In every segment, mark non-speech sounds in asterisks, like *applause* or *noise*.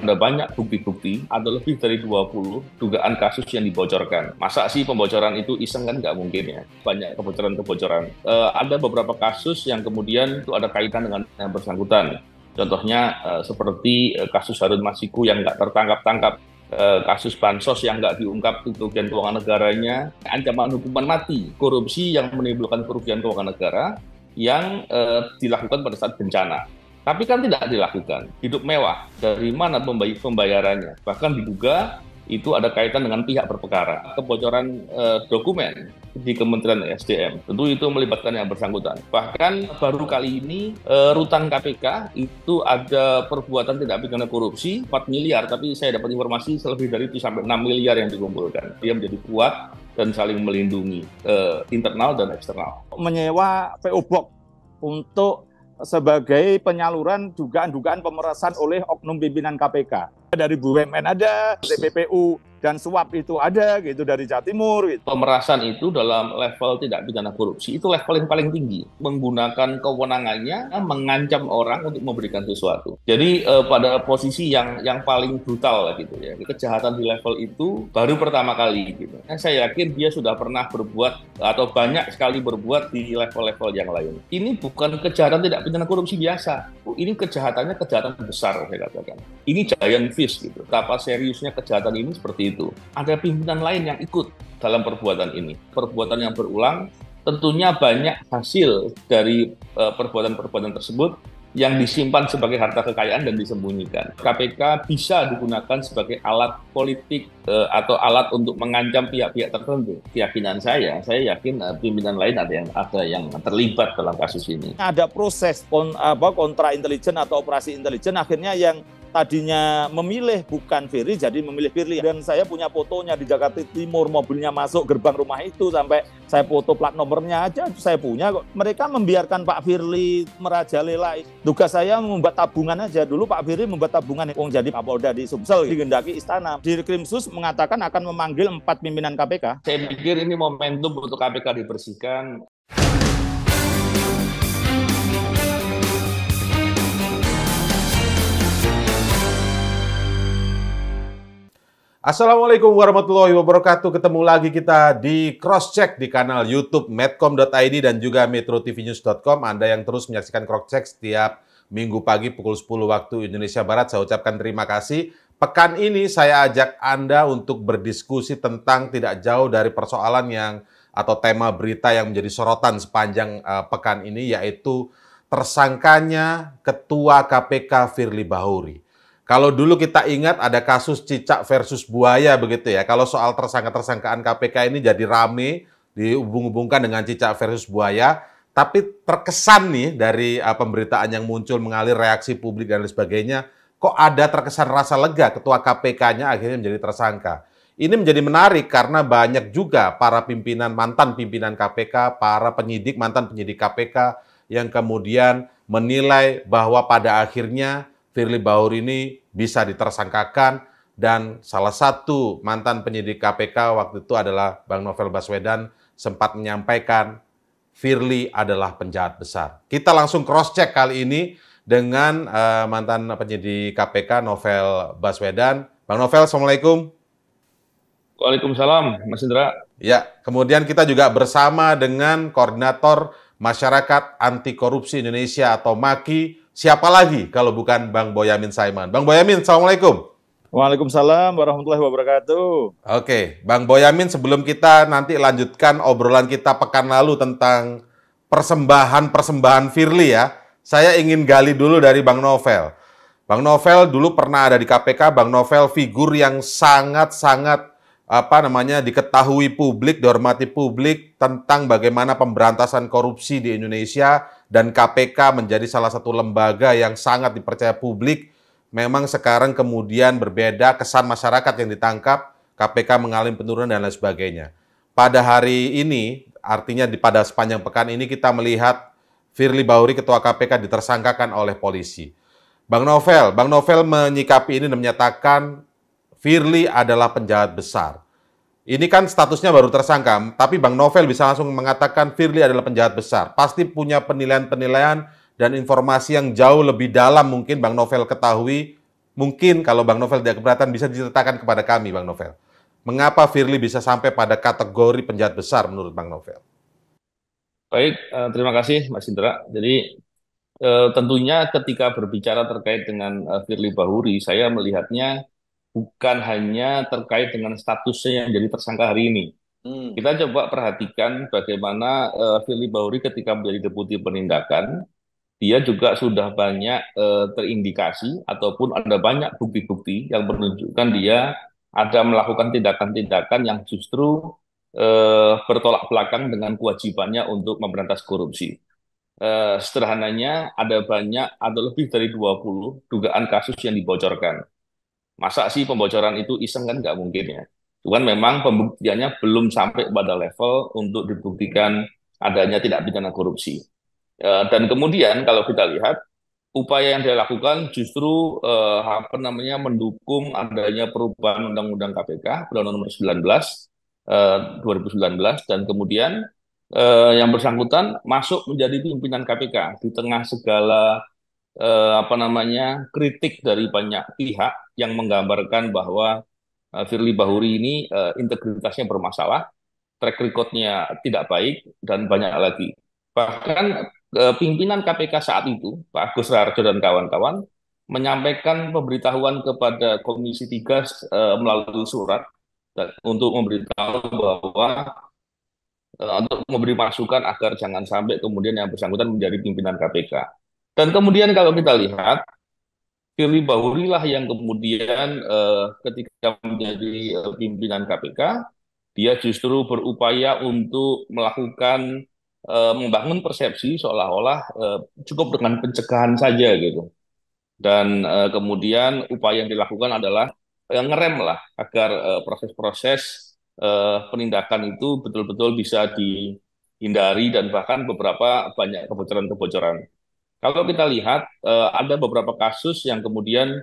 ada banyak bukti-bukti, ada lebih dari 20 dugaan kasus yang dibocorkan. Masa sih pembocoran itu iseng kan nggak mungkin ya? Banyak kebocoran-kebocoran. E, ada beberapa kasus yang kemudian itu ada kaitan dengan yang bersangkutan. Contohnya e, seperti e, kasus Harun Masiku yang nggak tertangkap-tangkap e, kasus bansos yang nggak diungkap kerugian keuangan negaranya, ancaman hukuman mati, korupsi yang menimbulkan kerugian keuangan negara yang e, dilakukan pada saat bencana. Tapi kan tidak dilakukan. Hidup mewah. Dari mana pembayarannya? Bahkan diduga itu ada kaitan dengan pihak berperkara. Kebocoran eh, dokumen di Kementerian SDM. Tentu itu melibatkan yang bersangkutan. Bahkan baru kali ini eh, rutan KPK itu ada perbuatan tidak pidana korupsi 4 miliar, tapi saya dapat informasi lebih dari itu sampai 6 miliar yang dikumpulkan. Dia menjadi kuat dan saling melindungi eh, internal dan eksternal. Menyewa PO Box untuk sebagai penyaluran dugaan-dugaan pemerasan oleh oknum pimpinan KPK dari BUMN ada, TPPU dan suap itu ada gitu dari Jawa Timur. Gitu. Pemerasan itu dalam level tidak pidana korupsi itu level yang paling tinggi, menggunakan kewenangannya mengancam orang untuk memberikan sesuatu. Jadi eh, pada posisi yang yang paling brutal gitu ya, kejahatan di level itu baru pertama kali gitu. Nah, saya yakin dia sudah pernah berbuat atau banyak sekali berbuat di level-level yang lain. Ini bukan kejahatan tidak pidana korupsi biasa, ini kejahatannya kejahatan besar saya katakan. Ini giant aktivis gitu. Betapa seriusnya kejahatan ini seperti itu. Ada pimpinan lain yang ikut dalam perbuatan ini. Perbuatan yang berulang tentunya banyak hasil dari e, perbuatan-perbuatan tersebut yang disimpan sebagai harta kekayaan dan disembunyikan. KPK bisa digunakan sebagai alat politik e, atau alat untuk mengancam pihak-pihak tertentu. Keyakinan saya, saya yakin e, pimpinan lain ada yang ada yang terlibat dalam kasus ini. Ada proses kon, kontra intelijen atau operasi intelijen akhirnya yang tadinya memilih bukan Firly jadi memilih Firly dan saya punya fotonya di Jakarta Timur mobilnya masuk gerbang rumah itu sampai saya foto plat nomornya aja saya punya kok mereka membiarkan Pak Firly merajalela tugas saya membuat tabungan aja dulu Pak Firly membuat tabungan wong jadi Kapolda di Sumsel di digendaki istana di Krimsus mengatakan akan memanggil empat pimpinan KPK saya pikir ini momentum untuk KPK dibersihkan Assalamualaikum warahmatullahi wabarakatuh. Ketemu lagi kita di Crosscheck di kanal YouTube medcom.id dan juga metrotvnews.com. Anda yang terus menyaksikan Crosscheck setiap minggu pagi pukul 10 waktu Indonesia Barat. Saya ucapkan terima kasih. Pekan ini saya ajak Anda untuk berdiskusi tentang tidak jauh dari persoalan yang atau tema berita yang menjadi sorotan sepanjang uh, pekan ini yaitu tersangkanya Ketua KPK Firly Bahuri. Kalau dulu kita ingat ada kasus cicak versus buaya begitu ya. Kalau soal tersangka-tersangkaan KPK ini jadi rame dihubung-hubungkan dengan cicak versus buaya. Tapi terkesan nih dari uh, pemberitaan yang muncul mengalir reaksi publik dan lain sebagainya, kok ada terkesan rasa lega ketua KPK-nya akhirnya menjadi tersangka. Ini menjadi menarik karena banyak juga para pimpinan mantan pimpinan KPK, para penyidik mantan penyidik KPK yang kemudian menilai bahwa pada akhirnya Firly Bahuri ini bisa ditersangkakan dan salah satu mantan penyidik KPK waktu itu adalah Bang Novel Baswedan sempat menyampaikan Firly adalah penjahat besar. Kita langsung cross check kali ini dengan uh, mantan penyidik KPK Novel Baswedan. Bang Novel, Assalamualaikum. Waalaikumsalam, Mas Indra. Ya, kemudian kita juga bersama dengan koordinator Masyarakat Anti Korupsi Indonesia atau MAKI, siapa lagi kalau bukan Bang Boyamin Saiman. Bang Boyamin, Assalamualaikum. Waalaikumsalam warahmatullahi wabarakatuh. Oke, Bang Boyamin sebelum kita nanti lanjutkan obrolan kita pekan lalu tentang persembahan-persembahan Firly ya, saya ingin gali dulu dari Bang Novel. Bang Novel dulu pernah ada di KPK, Bang Novel figur yang sangat-sangat apa namanya diketahui publik, dihormati publik tentang bagaimana pemberantasan korupsi di Indonesia dan KPK menjadi salah satu lembaga yang sangat dipercaya publik, memang sekarang kemudian berbeda kesan masyarakat yang ditangkap, KPK mengalami penurunan dan lain sebagainya. Pada hari ini, artinya di pada sepanjang pekan ini kita melihat Firly Bahuri Ketua KPK ditersangkakan oleh polisi. Bang Novel, Bang Novel menyikapi ini dan menyatakan Firly adalah penjahat besar. Ini kan statusnya baru tersangka, tapi Bang Novel bisa langsung mengatakan Firly adalah penjahat besar. Pasti punya penilaian-penilaian dan informasi yang jauh lebih dalam mungkin Bang Novel ketahui. Mungkin kalau Bang Novel tidak keberatan bisa diceritakan kepada kami Bang Novel. Mengapa Firly bisa sampai pada kategori penjahat besar menurut Bang Novel? Baik, eh, terima kasih Mas Indra. Jadi eh, tentunya ketika berbicara terkait dengan eh, Firly Bahuri, saya melihatnya bukan hanya terkait dengan statusnya yang jadi tersangka hari ini. Hmm. Kita coba perhatikan bagaimana uh, eh, Fili Bahuri ketika menjadi deputi penindakan, dia juga sudah banyak uh, terindikasi ataupun ada banyak bukti-bukti yang menunjukkan dia ada melakukan tindakan-tindakan yang justru uh, bertolak belakang dengan kewajibannya untuk memberantas korupsi. Uh, sederhananya ada banyak atau lebih dari 20 dugaan kasus yang dibocorkan. Masa sih pembocoran itu iseng kan nggak mungkin ya. tuhan memang pembuktiannya belum sampai pada level untuk dibuktikan adanya tidak pidana korupsi. Eh, dan kemudian kalau kita lihat upaya yang dilakukan justru eh, apa namanya mendukung adanya perubahan Undang-Undang KPK Undang-Undang Nomor 19 eh, 2019 dan kemudian eh, yang bersangkutan masuk menjadi pimpinan KPK di tengah segala eh, apa namanya kritik dari banyak pihak yang menggambarkan bahwa eh, Firly Bahuri ini eh, integritasnya bermasalah, track recordnya tidak baik dan banyak lagi. Bahkan eh, pimpinan KPK saat itu Pak Agus Raharjo dan kawan-kawan menyampaikan pemberitahuan kepada Komisi Tiga eh, melalui surat dan, untuk memberitahu bahwa eh, untuk memberi masukan agar jangan sampai kemudian yang bersangkutan menjadi pimpinan KPK. Dan kemudian kalau kita lihat, Firly Bahuri lah yang kemudian eh, ketika menjadi eh, pimpinan KPK, dia justru berupaya untuk melakukan eh, membangun persepsi seolah-olah eh, cukup dengan pencegahan saja gitu. Dan eh, kemudian upaya yang dilakukan adalah yang eh, ngerem lah agar eh, proses-proses uh, uh, penindakan itu betul-betul bisa dihindari dan bahkan beberapa banyak kebocoran-kebocoran kalau kita lihat uh, ada beberapa kasus yang kemudian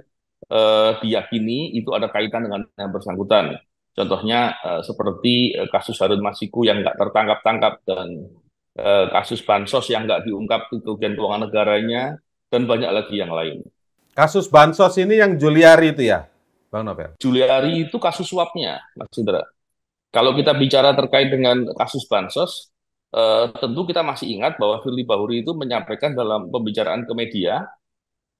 uh, diyakini itu ada kaitan dengan yang bersangkutan. Contohnya uh, seperti uh, kasus Harun Masiku yang nggak tertangkap-tangkap dan uh, kasus bansos yang nggak diungkap kerugian keuangan negaranya dan banyak lagi yang lain. Kasus bansos ini yang Juliari itu ya, Bang Novel? Juliari itu kasus suapnya, Mas Indra. Kalau kita bicara terkait dengan kasus bansos, Uh, tentu kita masih ingat bahwa Firly Bahuri itu menyampaikan dalam pembicaraan ke media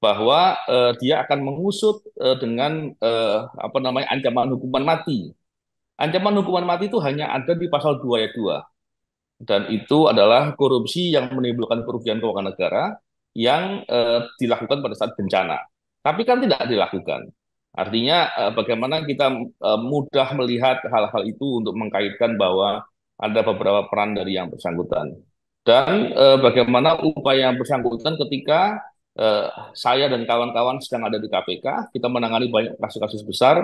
bahwa uh, dia akan mengusut uh, dengan uh, apa namanya ancaman hukuman mati. Ancaman hukuman mati itu hanya ada di pasal 2 ayat 2. Dan itu adalah korupsi yang menimbulkan kerugian keuangan negara yang uh, dilakukan pada saat bencana. Tapi kan tidak dilakukan. Artinya uh, bagaimana kita uh, mudah melihat hal-hal itu untuk mengkaitkan bahwa ada beberapa peran dari yang bersangkutan dan e, bagaimana upaya yang bersangkutan ketika e, saya dan kawan-kawan sedang ada di KPK kita menangani banyak kasus-kasus besar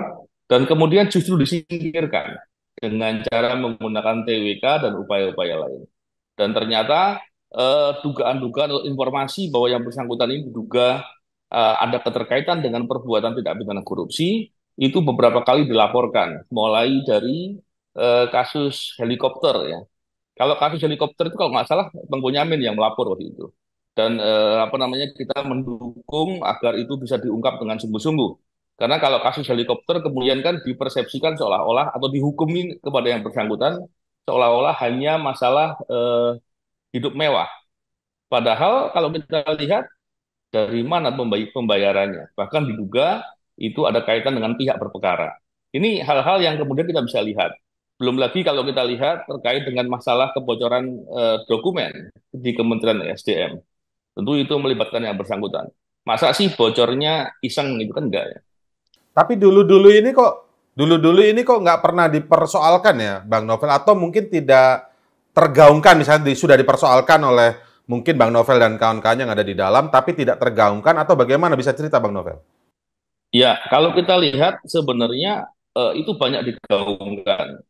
dan kemudian justru disingkirkan dengan cara menggunakan TWK dan upaya-upaya lain dan ternyata eh, dugaan-dugaan atau informasi bahwa yang bersangkutan ini diduga e, ada keterkaitan dengan perbuatan tidak pidana korupsi itu beberapa kali dilaporkan mulai dari eh, kasus helikopter ya. Kalau kasus helikopter itu kalau nggak salah Bang Bonyamin yang melapor waktu itu. Dan eh, apa namanya kita mendukung agar itu bisa diungkap dengan sungguh-sungguh. Karena kalau kasus helikopter kemudian kan dipersepsikan seolah-olah atau dihukumi kepada yang bersangkutan seolah-olah hanya masalah eh, hidup mewah. Padahal kalau kita lihat dari mana pembayarannya, bahkan diduga itu ada kaitan dengan pihak berperkara. Ini hal-hal yang kemudian kita bisa lihat. Belum lagi kalau kita lihat terkait dengan masalah kebocoran eh, dokumen di Kementerian SDM. Tentu itu melibatkan yang bersangkutan. Masa sih bocornya iseng itu kan enggak ya? Tapi dulu-dulu ini kok dulu-dulu ini kok nggak pernah dipersoalkan ya Bang Novel atau mungkin tidak tergaungkan misalnya di, sudah dipersoalkan oleh mungkin Bang Novel dan kawan-kawannya yang ada di dalam tapi tidak tergaungkan atau bagaimana bisa cerita Bang Novel? Ya, kalau kita lihat sebenarnya eh, itu banyak digaungkan.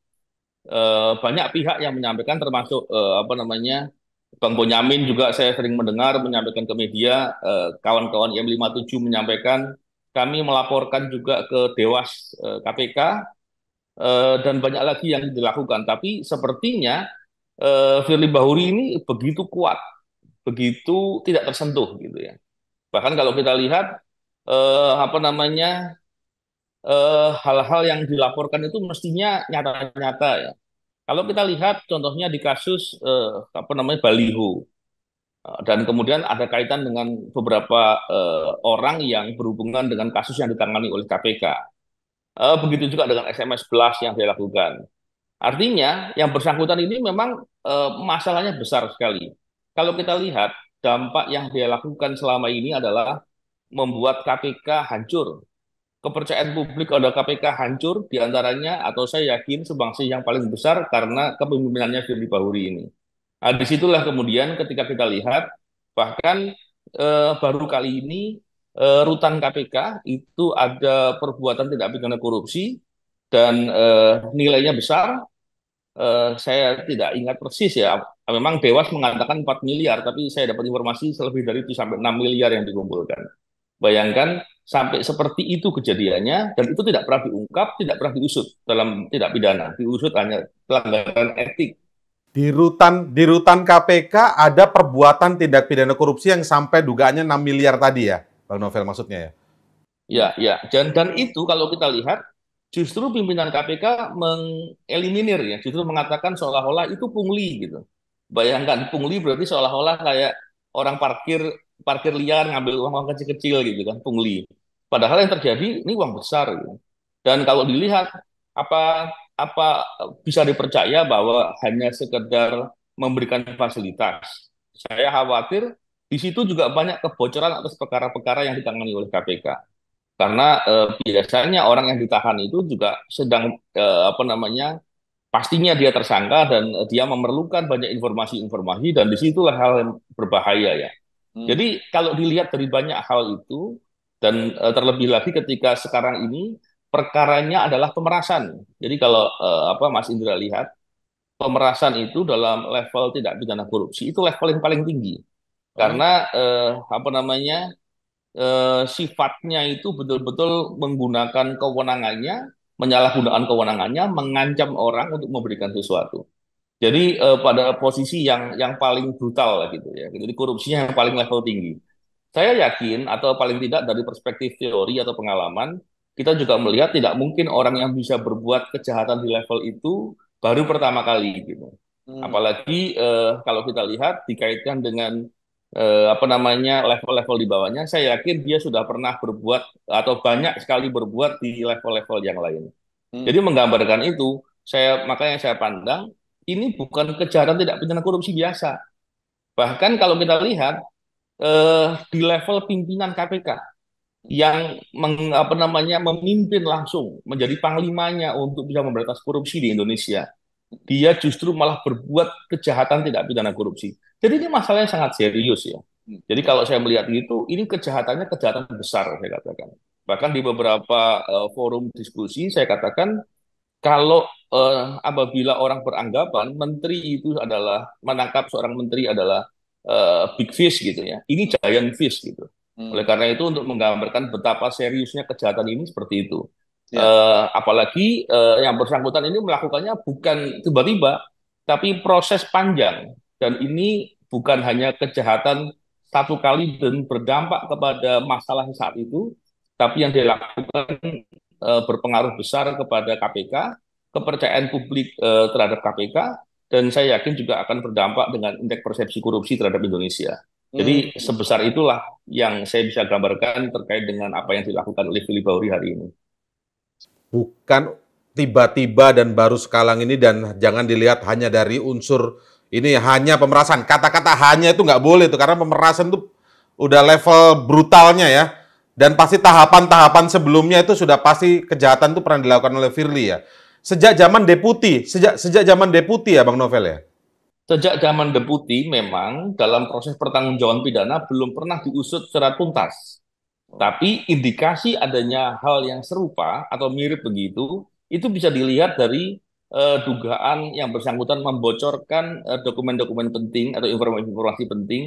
Eh, banyak pihak yang menyampaikan termasuk uh, apa namanya Bang Bonyamin juga saya sering mendengar menyampaikan ke media eh, kawan-kawan uh, IM57 menyampaikan kami melaporkan juga ke Dewas uh, KPK uh, dan banyak lagi yang dilakukan tapi sepertinya uh, Firly Bahuri ini begitu kuat begitu tidak tersentuh gitu ya bahkan kalau kita lihat eh, apa namanya Eh, hal-hal uh, yang dilaporkan itu mestinya nyata-nyata ya. Kalau kita lihat contohnya di kasus uh, apa namanya Baliho eh, dan kemudian ada kaitan dengan beberapa uh, orang yang berhubungan dengan kasus yang ditangani oleh KPK. Uh, begitu juga dengan SMS Blast yang dia lakukan. Artinya yang bersangkutan ini memang uh, masalahnya besar sekali. Kalau kita lihat dampak yang dia lakukan selama ini adalah membuat KPK hancur kepercayaan publik pada KPK hancur diantaranya atau saya yakin sumbangsi yang paling besar karena kepemimpinannya Firly Bahuri ini. Nah, disitulah kemudian ketika kita lihat bahkan eh, baru kali ini eh, rutan KPK itu ada perbuatan tidak pidana korupsi dan eh, nilainya besar. Eh, saya tidak ingat persis ya. Memang Dewas mengatakan 4 miliar, tapi saya dapat informasi selebih dari itu sampai 6 miliar yang dikumpulkan. Bayangkan sampai seperti itu kejadiannya dan itu tidak pernah diungkap, tidak pernah diusut dalam tidak pidana, diusut hanya pelanggaran etik. Di rutan di rutan KPK ada perbuatan tindak pidana korupsi yang sampai dugaannya 6 miliar tadi ya, Bang Novel maksudnya ya. Ya, ya. Dan dan itu kalau kita lihat justru pimpinan KPK mengeliminir ya, justru mengatakan seolah-olah itu pungli gitu. Bayangkan pungli berarti seolah-olah kayak orang parkir parkir liar ngambil uang uang kecil-kecil gitu kan pungli padahal yang terjadi ini uang besar gitu. dan kalau dilihat apa apa bisa dipercaya bahwa hanya sekedar memberikan fasilitas saya khawatir di situ juga banyak kebocoran atas perkara-perkara yang ditangani oleh KPK karena eh, biasanya orang yang ditahan itu juga sedang eh, apa namanya pastinya dia tersangka dan eh, dia memerlukan banyak informasi-informasi dan disitulah hal yang berbahaya ya Hmm. Jadi kalau dilihat dari banyak hal itu dan uh, terlebih lagi ketika sekarang ini perkaranya adalah pemerasan. Jadi kalau uh, apa Mas Indra lihat pemerasan itu dalam level tidak pidana korupsi itu level yang paling tinggi. Oh. Karena uh, apa namanya? Uh, sifatnya itu betul-betul menggunakan kewenangannya, menyalahgunakan kewenangannya, mengancam orang untuk memberikan sesuatu. Jadi eh, pada posisi yang yang paling brutal gitu ya. Jadi korupsinya yang paling level tinggi. Saya yakin atau paling tidak dari perspektif teori atau pengalaman, kita juga melihat tidak mungkin orang yang bisa berbuat kejahatan di level itu baru pertama kali gitu. Hmm. Apalagi eh, kalau kita lihat dikaitkan dengan eh, apa namanya level-level di bawahnya, saya yakin dia sudah pernah berbuat atau banyak sekali berbuat di level-level yang lain. Hmm. Jadi menggambarkan itu, saya makanya saya pandang ini bukan kejahatan tidak pidana korupsi biasa. Bahkan kalau kita lihat eh, di level pimpinan KPK, yang meng, apa namanya memimpin langsung menjadi panglimanya untuk bisa memberantas korupsi di Indonesia. Dia justru malah berbuat kejahatan tidak pidana korupsi. Jadi ini masalahnya sangat serius ya. Jadi kalau saya melihat itu, ini kejahatannya kejahatan besar saya katakan. Bahkan di beberapa uh, forum diskusi saya katakan kalau uh, apabila orang beranggapan menteri itu adalah menangkap seorang menteri adalah uh, big fish gitu ya. Ini giant fish gitu. Hmm. Oleh karena itu untuk menggambarkan betapa seriusnya kejahatan ini seperti itu. Ya. Uh, apalagi uh, yang bersangkutan ini melakukannya bukan tiba-tiba, tapi proses panjang dan ini bukan hanya kejahatan satu kali dan berdampak kepada masalah saat itu, tapi yang dilakukan uh, berpengaruh besar kepada KPK kepercayaan publik eh, terhadap KPK dan saya yakin juga akan berdampak dengan indeks persepsi korupsi terhadap Indonesia. Jadi hmm. sebesar itulah yang saya bisa gambarkan terkait dengan apa yang dilakukan oleh Fili Bauri hari ini. Bukan tiba-tiba dan baru sekalang ini dan jangan dilihat hanya dari unsur ini hanya pemerasan. Kata-kata hanya itu nggak boleh tuh karena pemerasan itu udah level brutalnya ya. Dan pasti tahapan-tahapan sebelumnya itu sudah pasti kejahatan itu pernah dilakukan oleh Firly ya sejak zaman deputi, sejak sejak zaman deputi ya Bang Novel ya. Sejak zaman deputi memang dalam proses pertanggungjawaban pidana belum pernah diusut secara tuntas. Tapi indikasi adanya hal yang serupa atau mirip begitu itu bisa dilihat dari uh, dugaan yang bersangkutan membocorkan eh, dokumen-dokumen uh, penting atau informasi-informasi penting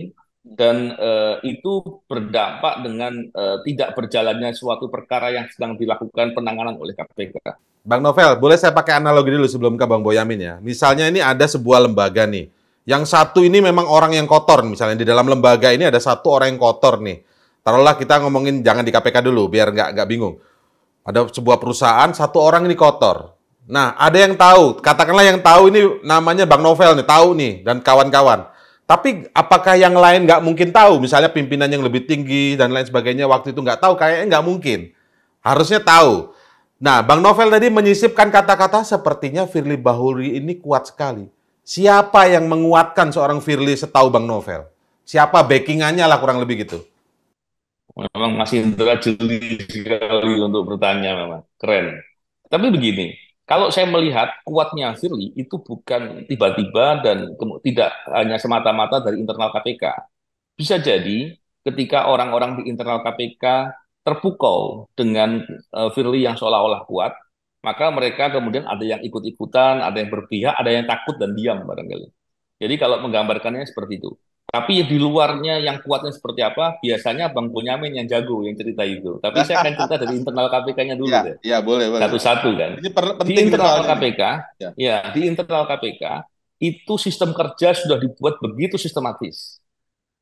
dan uh, itu berdampak dengan uh, tidak berjalannya suatu perkara yang sedang dilakukan penanganan oleh KPK. Bang Novel, boleh saya pakai analogi dulu sebelum ke Bang Boyamin ya. Misalnya ini ada sebuah lembaga nih, yang satu ini memang orang yang kotor, misalnya di dalam lembaga ini ada satu orang yang kotor nih. Taruhlah kita ngomongin jangan di KPK dulu, biar nggak nggak bingung. Ada sebuah perusahaan, satu orang ini kotor. Nah, ada yang tahu, katakanlah yang tahu ini namanya Bang Novel nih, tahu nih, dan kawan-kawan tapi apakah yang lain nggak mungkin tahu? Misalnya pimpinan yang lebih tinggi dan lain sebagainya waktu itu nggak tahu, kayaknya nggak mungkin. Harusnya tahu. Nah, Bang Novel tadi menyisipkan kata-kata sepertinya Firly Bahuri ini kuat sekali. Siapa yang menguatkan seorang Firly setahu Bang Novel? Siapa backingannya lah kurang lebih gitu. Memang masih terlalu jeli sekali untuk bertanya memang. Keren. Tapi begini, kalau saya melihat kuatnya Firly itu bukan tiba-tiba dan tidak hanya semata-mata dari internal KPK. Bisa jadi ketika orang-orang di internal KPK terpukau dengan eh, Firly yang seolah-olah kuat, maka mereka kemudian ada yang ikut-ikutan, ada yang berpihak, ada yang takut dan diam barangkali. Jadi kalau menggambarkannya seperti itu. Tapi di luarnya yang kuatnya seperti apa? Biasanya Bang Bonyamin yang jago yang cerita itu. Tapi saya akan cerita dari internal KPK-nya dulu ya, deh. Ya, boleh, boleh. Satu-satu kan. Ini penting di internal KPK, ini. ya. ya, di internal KPK itu sistem kerja sudah dibuat begitu sistematis.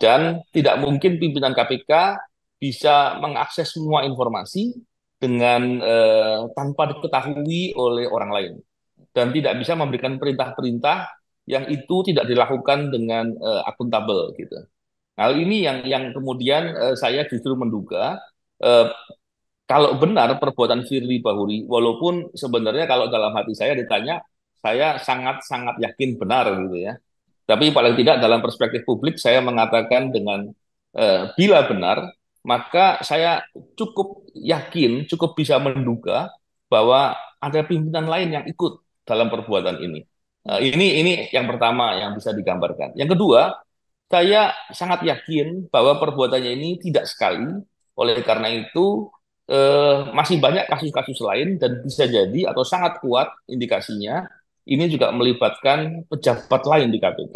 Dan tidak mungkin pimpinan KPK bisa mengakses semua informasi dengan eh, tanpa diketahui oleh orang lain dan tidak bisa memberikan perintah-perintah yang itu tidak dilakukan dengan uh, akuntabel gitu. Hal ini yang yang kemudian uh, saya justru menduga uh, kalau benar perbuatan Firly Bahuri, walaupun sebenarnya kalau dalam hati saya ditanya, saya sangat-sangat yakin benar gitu ya. Tapi paling tidak dalam perspektif publik saya mengatakan dengan eh, bila benar, maka saya cukup yakin, cukup bisa menduga bahwa ada pimpinan lain yang ikut dalam perbuatan ini. Nah, ini ini yang pertama yang bisa digambarkan. Yang kedua, saya sangat yakin bahwa perbuatannya ini tidak sekali. Oleh karena itu eh, masih banyak kasus-kasus lain dan bisa jadi atau sangat kuat indikasinya ini juga melibatkan pejabat lain di KPK.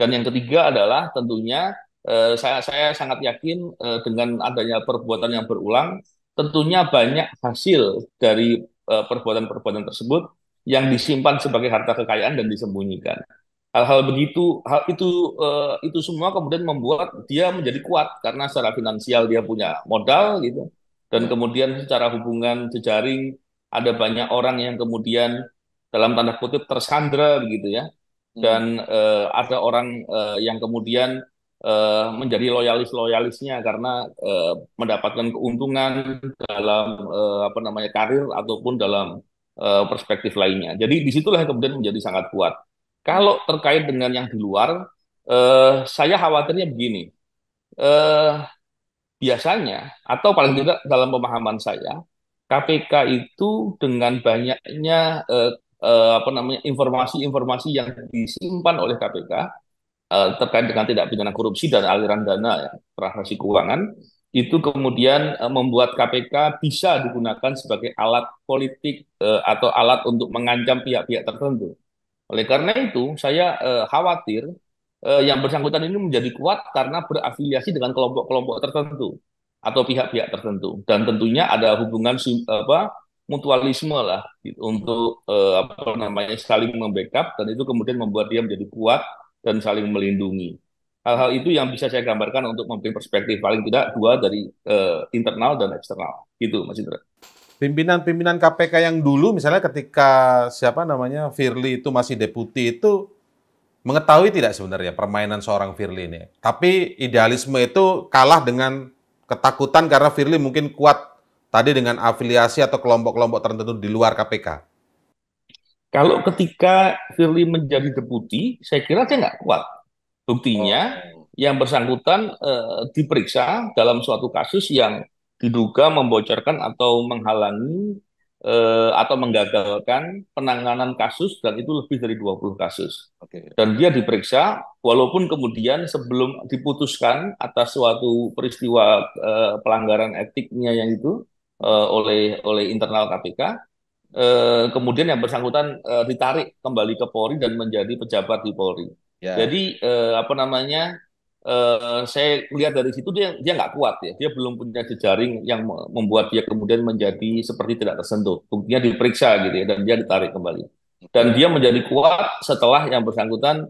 Dan yang ketiga adalah tentunya eh, saya saya sangat yakin eh, dengan adanya perbuatan yang berulang tentunya banyak hasil dari eh, perbuatan-perbuatan tersebut yang disimpan sebagai harta kekayaan dan disembunyikan. Hal-hal begitu, hal itu uh, itu semua kemudian membuat dia menjadi kuat karena secara finansial dia punya modal gitu, dan kemudian secara hubungan jejaring ada banyak orang yang kemudian dalam tanda kutip tersandra gitu ya, hmm. dan uh, ada orang uh, yang kemudian uh, menjadi loyalis loyalisnya karena uh, mendapatkan keuntungan dalam uh, apa namanya karir ataupun dalam Eh, perspektif lainnya. Jadi disitulah kemudian menjadi sangat kuat. Kalau terkait dengan yang di luar, uh, saya khawatirnya begini. Uh, biasanya, atau paling hmm. tidak dalam pemahaman saya, KPK itu dengan banyaknya uh, uh, apa namanya informasi-informasi yang disimpan oleh KPK terkait dengan tidak pidana korupsi dan aliran dana ya, transaksi keuangan itu kemudian e, membuat KPK bisa digunakan sebagai alat politik e, atau alat untuk mengancam pihak-pihak tertentu. Oleh karena itu, saya e, khawatir yang bersangkutan ini menjadi kuat karena berafiliasi dengan kelompok-kelompok tertentu atau pihak-pihak tertentu dan tentunya ada hubungan apa mutualisme lah gitu, untuk apa namanya saling membackup dan itu kemudian membuat dia menjadi kuat dan saling melindungi hal-hal itu yang bisa saya gambarkan untuk memberi perspektif paling tidak dua dari uh, internal dan eksternal itu, Mas Indra. Pimpinan-pimpinan KPK yang dulu misalnya ketika siapa namanya Firly itu masih deputi itu mengetahui tidak sebenarnya permainan seorang Firly ini. Tapi idealisme itu kalah dengan ketakutan karena Firly mungkin kuat tadi dengan afiliasi atau kelompok-kelompok tertentu di luar KPK. Kalau ketika Firly menjadi deputi, saya kira saya nggak kuat Buktinya oh. yang bersangkutan eh, diperiksa dalam suatu kasus yang diduga membocorkan atau menghalangi eh, atau menggagalkan penanganan kasus dan itu lebih dari 20 kasus. Okay. Dan dia diperiksa walaupun kemudian sebelum diputuskan atas suatu peristiwa eh, pelanggaran etiknya yang itu oleh oleh internal KPK Uh, kemudian yang bersangkutan uh, ditarik kembali ke Polri dan menjadi pejabat di Polri. Ya. Jadi eh, apa namanya? Eh, saya lihat dari situ dia dia nggak kuat ya. Dia belum punya jejaring yang membuat dia kemudian menjadi seperti tidak tersentuh. Buktinya diperiksa gitu ya dan dia ditarik kembali. Dan dia menjadi kuat setelah yang bersangkutan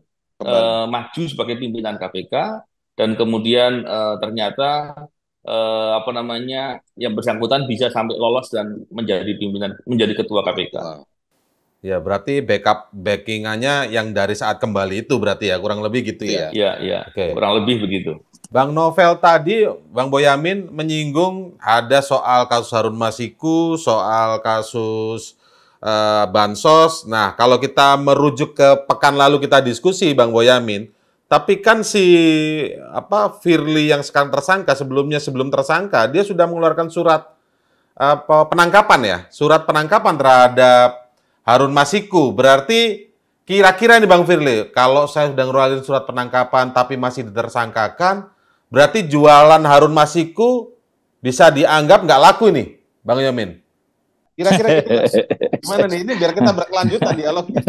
eh, maju sebagai pimpinan KPK dan kemudian eh, ternyata eh, apa namanya yang bersangkutan bisa sampai lolos dan menjadi pimpinan menjadi ketua KPK. Wow. Ya, berarti backup backingannya yang dari saat kembali itu berarti ya kurang lebih gitu ya. Iya, iya. iya. Okay. Kurang lebih begitu. Bang Novel tadi Bang Boyamin menyinggung ada soal kasus Harun Masiku, soal kasus uh, bansos. Nah, kalau kita merujuk ke pekan lalu kita diskusi Bang Boyamin, tapi kan si apa Firly yang sekarang tersangka sebelumnya sebelum tersangka dia sudah mengeluarkan surat apa penangkapan ya, surat penangkapan terhadap Harun Masiku. Berarti kira-kira ini Bang Firly, kalau saya sudah ngeluarin surat penangkapan tapi masih ditersangkakan, berarti jualan Harun Masiku bisa dianggap nggak laku ini, Bang Yamin? Kira-kira gitu, Mas. *laughs* Gimana nih? Ini biar kita berkelanjutan dialognya.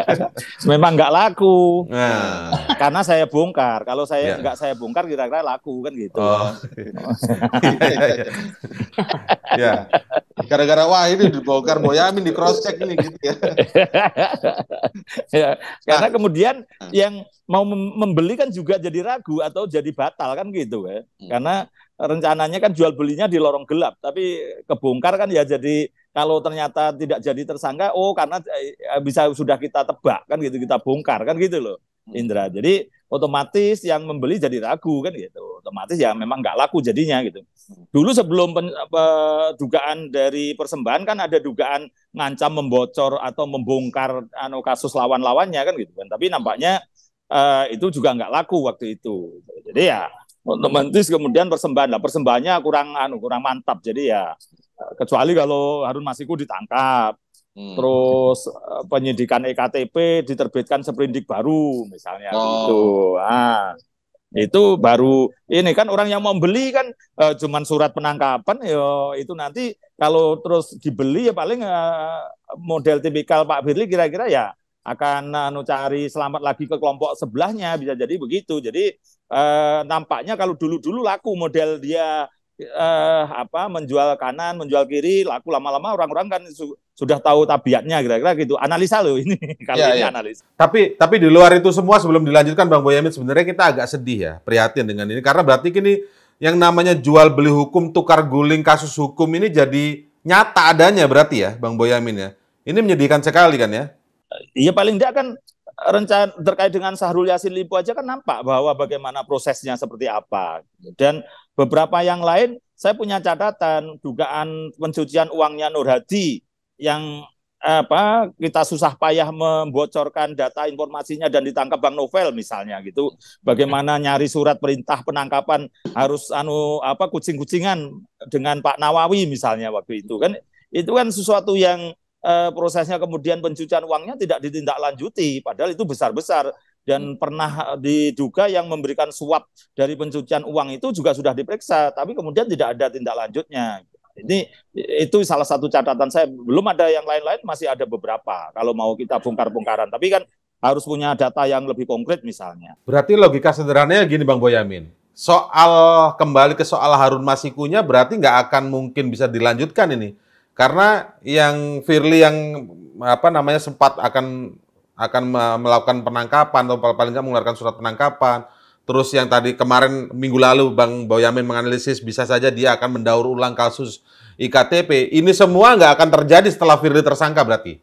*laughs* Memang nggak laku. Nah. Karena saya bongkar. Kalau saya iya. nggak saya bongkar, kira-kira laku kan gitu. Oh. *laughs* ya. Gara-gara wah ini dibongkar Boyamin di cross check ini gitu ya. ya. Karena nah. kemudian yang mau membeli kan juga jadi ragu atau jadi batal kan gitu ya. Hmm. Karena rencananya kan jual belinya di lorong gelap, tapi kebongkar kan ya jadi kalau ternyata tidak jadi tersangka, oh karena eh, eh, bisa sudah kita tebak kan gitu, kita bongkar kan gitu loh, hmm. Indra. Jadi otomatis yang membeli jadi ragu kan gitu, otomatis ya memang nggak laku jadinya gitu. Hmm. Dulu sebelum pen, apa, dugaan dari persembahan kan ada dugaan ngancam membocor atau membongkar anu kasus lawan-lawannya kan gitu kan, tapi nampaknya uh, itu juga nggak laku waktu itu. Jadi ya otomatis kemudian persembahan lah persembahannya kurang anu kurang mantap jadi ya kecuali kalau Harun Masiku ditangkap hmm. terus eh, penyidikan EKTP diterbitkan seperindik baru misalnya oh. gitu ah itu baru ini kan orang yang mau beli kan e, cuman surat penangkapan yo ya itu nanti kalau terus dibeli ya paling e, model tipikal Pak Firly kira-kira ya akan anu cari selamat lagi ke kelompok sebelahnya bisa jadi begitu jadi e, nampaknya kalau dulu-dulu laku model dia eh, apa menjual kanan, menjual kiri, laku lama-lama orang-orang kan su sudah tahu tabiatnya kira-kira gitu. Analisa loh ini *laughs* kali ya, ini ya. analis. Tapi tapi di luar itu semua sebelum dilanjutkan Bang Boyamin sebenarnya kita agak sedih ya, prihatin dengan ini karena berarti kini yang namanya jual beli hukum, tukar guling kasus hukum ini jadi nyata adanya berarti ya Bang Boyamin ya. Ini menyedihkan sekali kan ya. Eh, iya paling tidak kan rencana terkait dengan Sahrul Yasin Limpo aja kan nampak bahwa bagaimana prosesnya seperti apa. Dan Beberapa yang lain saya punya catatan dugaan pencucian uangnya Nur Hadi yang apa kita susah payah membocorkan data informasinya dan ditangkap Bang Novel misalnya gitu. Bagaimana nyari surat perintah penangkapan harus anu apa kucing-kucingan dengan Pak Nawawi misalnya waktu itu kan itu kan sesuatu yang e, prosesnya kemudian pencucian uangnya tidak ditindaklanjuti padahal itu besar-besar dan pernah eh, diduga yang memberikan suap dari pencucian uang itu juga sudah diperiksa tapi kemudian tidak ada tindak lanjutnya ini itu salah satu catatan saya belum ada yang lain-lain masih ada beberapa kalau mau kita bongkar-bongkaran tapi kan harus punya data yang lebih konkret misalnya berarti logika sederhananya gini Bang Boyamin soal kembali ke soal Harun Masikunya berarti nggak akan mungkin bisa dilanjutkan ini karena yang Firly yang apa namanya sempat akan akan melakukan penangkapan atau paling tidak mengeluarkan surat penangkapan. Terus yang tadi kemarin minggu lalu Bang Boyamin menganalisis bisa saja dia akan mendaur ulang kasus IKTP. Ini semua nggak akan terjadi setelah Firly tersangka berarti.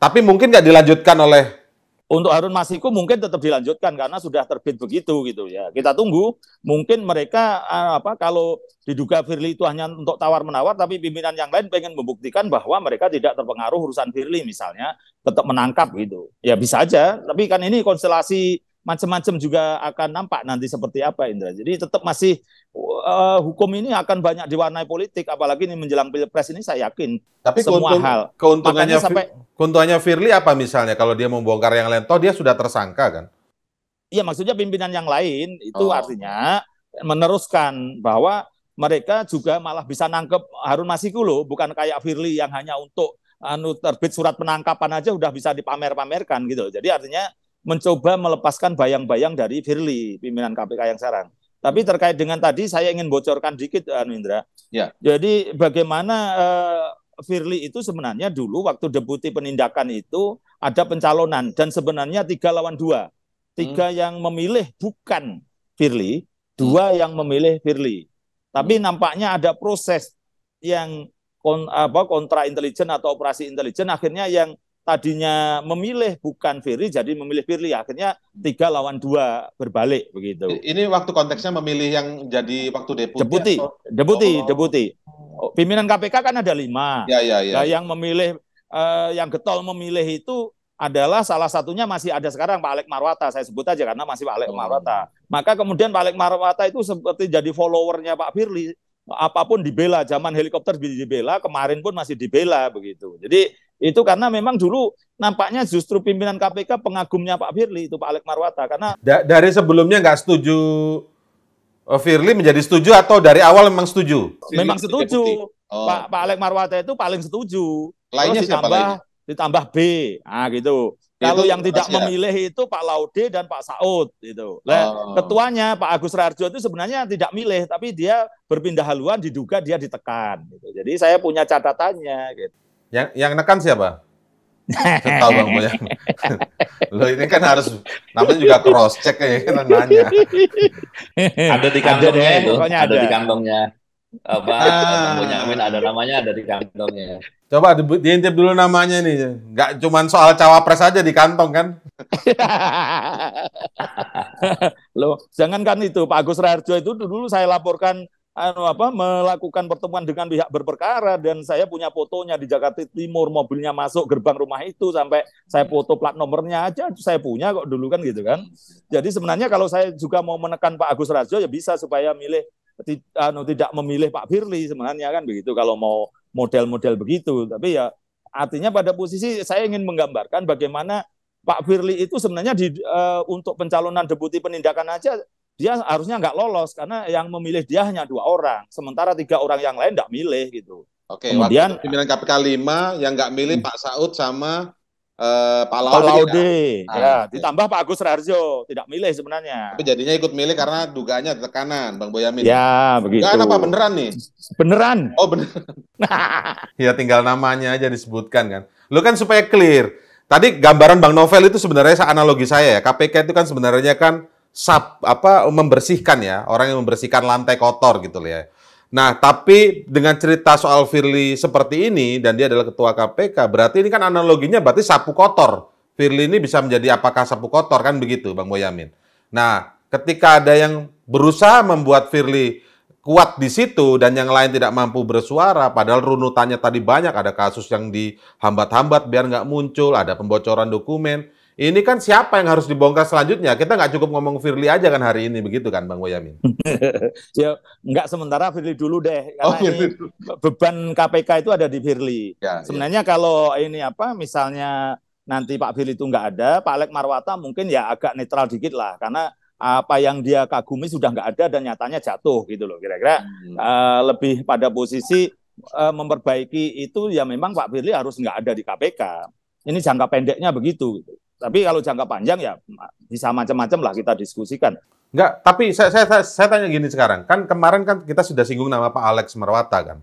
Tapi mungkin nggak dilanjutkan oleh untuk Harun Masiku mungkin tetap dilanjutkan karena sudah terbit begitu gitu ya. Kita tunggu mungkin mereka eh, apa kalau diduga Firly itu hanya untuk tawar menawar tapi pimpinan yang lain pengen membuktikan bahwa mereka tidak terpengaruh urusan Firly misalnya tetap menangkap gitu. Ya bisa aja, tapi kan ini konstelasi macam-macam juga akan nampak nanti seperti apa Indra. Jadi tetap masih uh, hukum ini akan banyak diwarnai politik apalagi ini menjelang Pilpres ini saya yakin tapi semua keuntung, hal. Keuntungannya sampai keuntungannya Firly apa misalnya kalau dia membongkar yang lain toh dia sudah tersangka kan? Iya maksudnya pimpinan yang lain itu oh. artinya meneruskan bahwa mereka juga malah bisa nangkep Harun Masiku loh, bukan kayak Firly yang hanya untuk anu terbit surat penangkapan aja udah bisa dipamer-pamerkan gitu. Jadi artinya mencoba melepaskan bayang-bayang dari Firly, pimpinan KPK yang sekarang. Tapi terkait dengan tadi saya ingin bocorkan dikit eh, Anu Indra. Ya. Jadi bagaimana uh, Firly itu sebenarnya dulu waktu deputi penindakan itu ada pencalonan dan sebenarnya tiga lawan dua. Tiga hmm. yang memilih bukan Firly, hmm. dua hmm. yang memilih Firly. Tapi hmm. nampaknya ada proses yang kon, apa kontra intelijen atau operasi intelijen akhirnya yang tadinya memilih bukan Firly jadi memilih Firly akhirnya tiga lawan dua berbalik begitu. Ini waktu konteksnya memilih yang jadi waktu deputi. Deputi, atau? deputi, oh. deputi. Oh, pimpinan KPK kan ada lima. Ya, ya, ya. Nah, yang memilih, eh, yang getol memilih itu adalah salah satunya masih ada sekarang Pak Alek Marwata. Saya sebut aja karena masih Pak Alek oh. Marwata. Maka kemudian Pak Alek Marwata itu seperti jadi followernya Pak Firly apapun dibela zaman helikopter dibela kemarin pun masih dibela begitu jadi itu karena memang dulu nampaknya justru pimpinan KPK pengagumnya Pak Firly itu Pak Alek Marwata karena da dari sebelumnya nggak setuju eh, Firly menjadi setuju atau dari awal memang setuju? memang setuju. Oh. Pak Pak Alek Marwata itu paling setuju. Lainnya Terus ditambah lainnya? ditambah B. Ah gitu. Kalau yang tidak rahasia. memilih itu Pak Laude dan Pak Saud itu. Nah, oh. ketuanya Pak Agus Rarjo itu sebenarnya tidak milih tapi dia berpindah haluan diduga dia ditekan gitu. Jadi saya punya catatannya gitu. Yang yang nekan siapa? Tahu bang punya. Lo *laughs* ini kan harus namanya juga cross check ya kan nanya. ada di kantongnya ada itu, ada. ada di kantongnya. Apa ah. ada namanya ada di kantongnya. Coba diintip dulu namanya nih. Gak cuma soal cawapres aja di kantong kan? *laughs* Lo jangan kan itu Pak Agus Raharjo itu dulu saya laporkan Anu apa melakukan pertemuan dengan pihak berperkara dan saya punya fotonya di Jakarta Timur mobilnya masuk gerbang rumah itu sampai saya hmm. foto plat nomornya aja saya punya kok dulu kan gitu kan. Jadi sebenarnya kalau saya juga mau menekan Pak Agus Rajo ya bisa supaya milih anu, tidak memilih Pak Firly sebenarnya kan begitu kalau mau model-model begitu tapi ya artinya pada posisi saya ingin menggambarkan bagaimana Pak Firly itu sebenarnya di uh, untuk pencalonan deputi penindakan aja dia harusnya nggak lolos karena yang memilih dia hanya dua orang, sementara tiga orang yang lain nggak milih gitu. Oke, kemudian pimpinan KPK lima yang nggak milih hmm. Pak Saud sama uh, Pak Laude. Pak Laude, ya, ya ah, ya. Okay. ditambah Pak Agus Rarjo tidak milih sebenarnya. Tapi jadinya ikut milih karena dugaannya tekanan, Bang Boyamin. Ya, begitu. Dugaan apa beneran nih? Beneran. Oh, bener *laughs* ya tinggal namanya aja disebutkan kan. Lu kan supaya clear. Tadi gambaran Bang Novel itu sebenarnya analogi saya ya. KPK itu kan sebenarnya kan sab apa membersihkan ya orang yang membersihkan lantai kotor gitu ya. Nah tapi dengan cerita soal Firly seperti ini dan dia adalah ketua KPK berarti ini kan analoginya berarti sapu kotor. Firly ini bisa menjadi apakah sapu kotor kan begitu Bang Boyamin. Nah ketika ada yang berusaha membuat Firly kuat di situ dan yang lain tidak mampu bersuara padahal runutannya tadi banyak ada kasus yang dihambat-hambat biar nggak muncul ada pembocoran dokumen ini kan siapa yang harus dibongkar selanjutnya? Kita nggak cukup ngomong Firly aja kan hari ini, begitu kan Bang Boyamin? *laughs* ya, nggak sementara Firly dulu deh. Oh, karena oh, ini beban KPK itu ada di Firly. Ya, ya. Sebenarnya ya. kalau ini apa, misalnya nanti Pak Firly itu nggak ada, Pak Alek Marwata mungkin ya agak netral dikit lah, karena apa yang dia kagumi sudah nggak ada dan nyatanya jatuh gitu loh kira-kira hmm. uh, lebih pada posisi uh, memperbaiki itu ya memang Pak Firly harus nggak ada di KPK ini jangka pendeknya begitu gitu. Tapi kalau jangka panjang ya bisa macam-macam lah kita diskusikan. Enggak, tapi saya, saya, saya, tanya gini sekarang. Kan kemarin kan kita sudah singgung nama Pak Alex Merwata kan.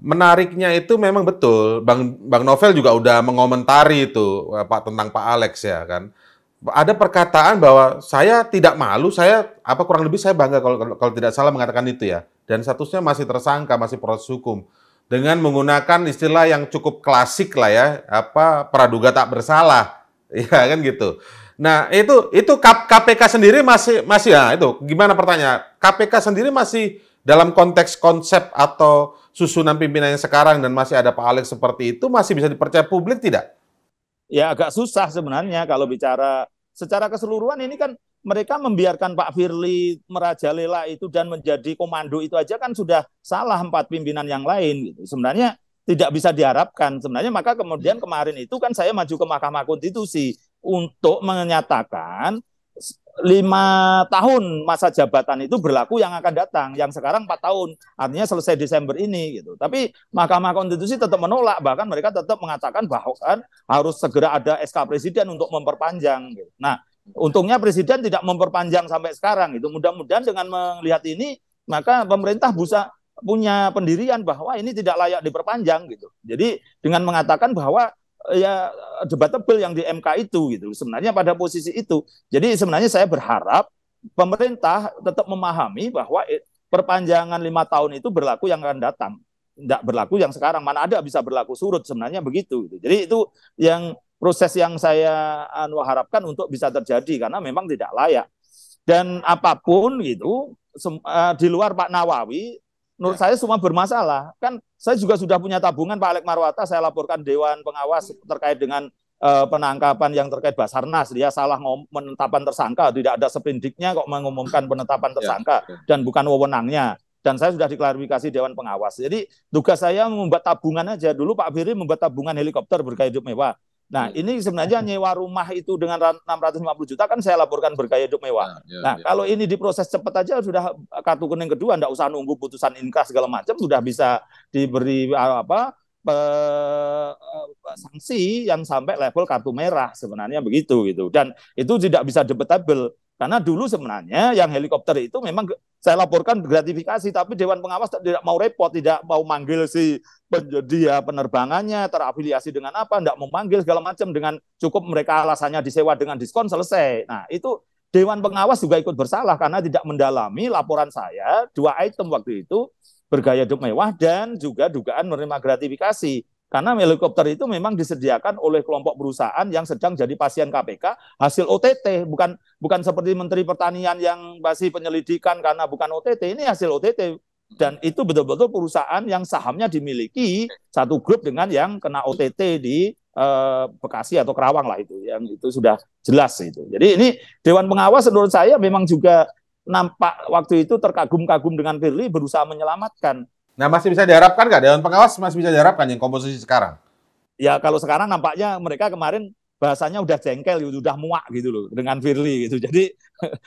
Menariknya itu memang betul. Bang Bang Novel juga udah mengomentari itu eh, Pak tentang Pak Alex ya kan. Ada perkataan bahwa saya tidak malu, saya apa kurang lebih saya bangga kalau kalau, kalau tidak salah mengatakan itu ya. Dan statusnya masih tersangka, masih proses hukum dengan menggunakan istilah yang cukup klasik lah ya, apa praduga tak bersalah Ya *laughs* kan gitu. Nah, itu itu KPK sendiri masih masih ya itu gimana pertanyaan? KPK sendiri masih dalam konteks konsep atau susunan pimpinannya sekarang dan masih ada Pak Alex seperti itu masih bisa dipercaya publik tidak? Ya agak susah sebenarnya kalau bicara secara keseluruhan ini kan mereka membiarkan Pak Firly merajalela itu dan menjadi komando itu aja kan sudah salah empat pimpinan yang lain gitu. Sebenarnya tidak bisa diharapkan sebenarnya maka kemudian hmm. kemarin itu kan saya maju ke Mahkamah Konstitusi untuk menyatakan lima tahun masa jabatan itu berlaku yang akan datang yang sekarang empat tahun artinya selesai Desember ini gitu tapi Mahkamah Konstitusi tetap menolak bahkan mereka tetap mengatakan bahwa kan harus segera ada SK Presiden untuk memperpanjang gitu. nah untungnya Presiden tidak memperpanjang sampai sekarang Itu mudah-mudahan dengan melihat ini maka pemerintah bisa punya pendirian bahwa ini tidak layak diperpanjang gitu. Jadi dengan mengatakan bahwa eh, ya debatable yang di MK itu gitu. Sebenarnya pada posisi itu. Jadi sebenarnya saya berharap pemerintah tetap memahami bahwa eh, perpanjangan lima tahun itu berlaku yang akan datang, tidak berlaku yang sekarang. Mana ada bisa berlaku surut sebenarnya begitu. Gitu. Jadi itu yang proses yang saya anu harapkan untuk bisa terjadi karena memang tidak layak. Dan apapun gitu eh, di luar Pak Nawawi menurut saya semua bermasalah. Kan saya juga sudah punya tabungan Pak Alek Marwata, saya laporkan Dewan Pengawas terkait dengan uh, penangkapan yang terkait Basarnas. Dia salah menetapkan tersangka, tidak ada sependiknya kok mengumumkan penetapan ya, tersangka ya. dan bukan wewenangnya. Dan saya sudah diklarifikasi Dewan Pengawas. Jadi tugas saya membuat tabungan aja. Dulu Pak Firly membuat tabungan helikopter bergaya hidup mewah. Nah, hmm. ini sebenarnya *laughs* nyewa rumah itu dengan 650 juta kan saya laporkan bergaya hidup mewah. Ya, ya, nah, ya. kalau ini diproses cepat aja sudah eh, kartu kuning kedua enggak usah nunggu putusan inkas segala macam sudah bisa diberi eh, apa pe, eh, sanksi yang sampai level kartu merah sebenarnya begitu gitu. Dan itu tidak bisa debatable karena dulu sebenarnya yang helikopter itu memang saya laporkan gratifikasi, tapi Dewan Pengawas tidak mau repot, tidak mau manggil si penyedia ya, penerbangannya, terafiliasi dengan apa, tidak mau manggil segala macam dengan cukup mereka alasannya disewa dengan diskon selesai. Nah itu Dewan Pengawas juga ikut bersalah karena tidak mendalami laporan saya dua item waktu itu bergaya hidup mewah dan juga dugaan menerima gratifikasi. Karena helikopter itu memang disediakan oleh kelompok perusahaan yang sedang jadi pasien KPK hasil OTT, bukan bukan seperti Menteri Pertanian yang masih penyelidikan karena bukan OTT, ini hasil OTT dan itu betul-betul perusahaan yang sahamnya dimiliki satu grup dengan yang kena OTT di eh, Bekasi atau Kerawang lah itu, yang itu sudah jelas itu. Jadi ini Dewan Pengawas menurut saya memang juga nampak waktu itu terkagum-kagum dengan Firly berusaha menyelamatkan Nah masih bisa diharapkan nggak Dewan Pengawas masih bisa diharapkan yang komposisi sekarang? Ya kalau sekarang nampaknya mereka kemarin bahasanya udah jengkel, ya, udah muak gitu loh dengan Firly gitu. *laughs* Jadi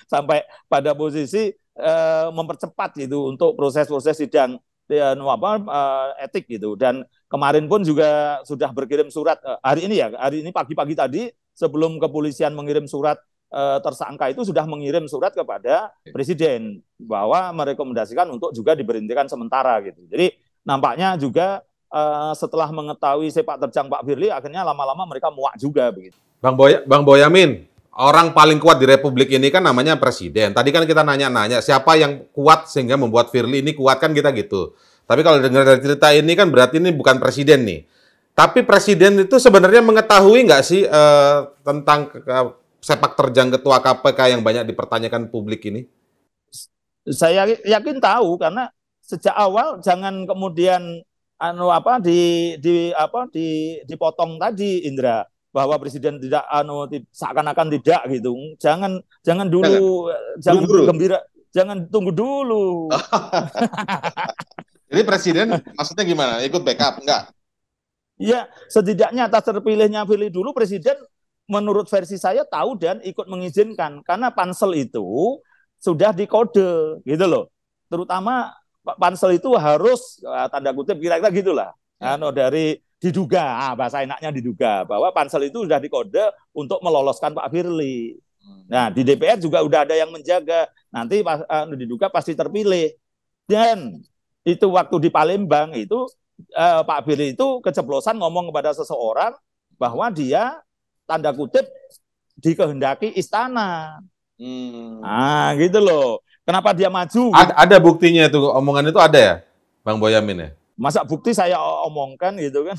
sampai pada posisi e, mempercepat gitu untuk proses-proses sidang dan apa e, etik gitu. Dan kemarin pun juga sudah berkirim surat eh, hari ini ya, hari ini pagi-pagi tadi sebelum kepolisian mengirim surat Eh, tersangka itu sudah mengirim surat kepada presiden bahwa merekomendasikan untuk juga diberhentikan sementara gitu. Jadi nampaknya juga eh, setelah mengetahui sepak terjang Pak Firly akhirnya lama-lama mereka muak juga begitu. Bang Boy Bang Boyamin, orang paling kuat di Republik ini kan namanya presiden. Tadi kan kita nanya-nanya siapa yang kuat sehingga membuat Firly ini kuat kan kita gitu. Tapi kalau dengar dari cerita ini kan berarti ini bukan presiden nih. Tapi presiden itu sebenarnya mengetahui nggak sih uh, tentang ke sepak terjang ketua KPK yang banyak dipertanyakan publik ini? Saya yakin tahu karena sejak awal jangan kemudian anu apa di di apa di dipotong tadi Indra bahwa presiden tidak anu seakan-akan tidak gitu. Jangan jangan dulu jangan, jangan dulu. gembira jangan tunggu dulu. *laughs* Jadi presiden maksudnya gimana? Ikut backup enggak? Iya setidaknya atas terpilihnya pilih dulu presiden menurut versi saya tahu dan ikut mengizinkan karena pansel itu sudah dikode gitu loh. Terutama pansel itu harus eh, tanda kutip kira-kira gitulah. Ya. Anu dari diduga, ah, bahasa enaknya diduga bahwa pansel itu sudah dikode untuk meloloskan Pak Firly. Hmm. Nah, di DPR juga udah ada yang menjaga. Nanti pas, uh, diduga pasti terpilih. Dan itu waktu di Palembang itu uh, Pak Firly itu keceplosan ngomong kepada seseorang bahwa dia tanda kutip dikehendaki istana. Hmm. Nah, gitu loh. Kenapa dia maju? Ada, gitu? ada buktinya itu omongan itu ada ya, Bang Boyamin ya. Masa bukti saya omongkan gitu kan?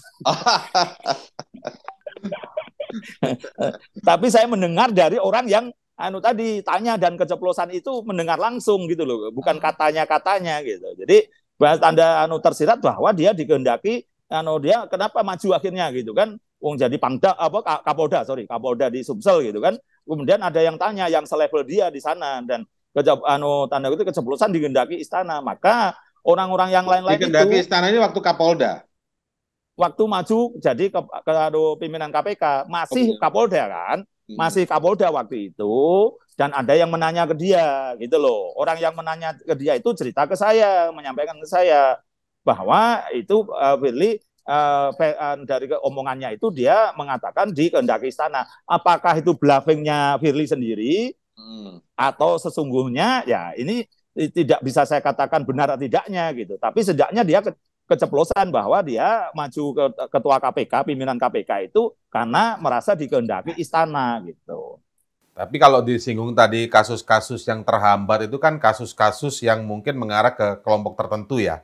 *laughs* Tapi saya mendengar dari orang yang anu tadi tanya dan keceplosan itu mendengar langsung gitu loh, bukan katanya-katanya gitu. Jadi bahas tanda anu tersirat bahwa dia dikehendaki anu dia kenapa maju akhirnya gitu kan wong jadi pangda apa kapolda sorry kapolda di Sumsel gitu kan kemudian ada yang tanya yang selevel dia di sana dan kejab anu tanda itu keceplosan digendaki istana maka orang-orang yang lain-lain digendaki itu, istana ini waktu kapolda waktu maju jadi ke, ke aduh, pimpinan KPK masih oh, iya. kapolda kan hmm. masih kapolda waktu itu dan ada yang menanya ke dia gitu loh orang yang menanya ke dia itu cerita ke saya menyampaikan ke saya bahwa itu uh, Firly uh, dari omongannya itu dia mengatakan di kehendak istana. Apakah itu bluffingnya Firly sendiri hmm. atau sesungguhnya ya ini tidak bisa saya katakan benar atau tidaknya gitu. Tapi sejaknya dia ke keceplosan bahwa dia maju ke ketua KPK, pimpinan KPK itu karena merasa dikehendaki istana gitu. Tapi kalau disinggung tadi kasus-kasus yang terhambat itu kan kasus-kasus yang mungkin mengarah ke kelompok tertentu ya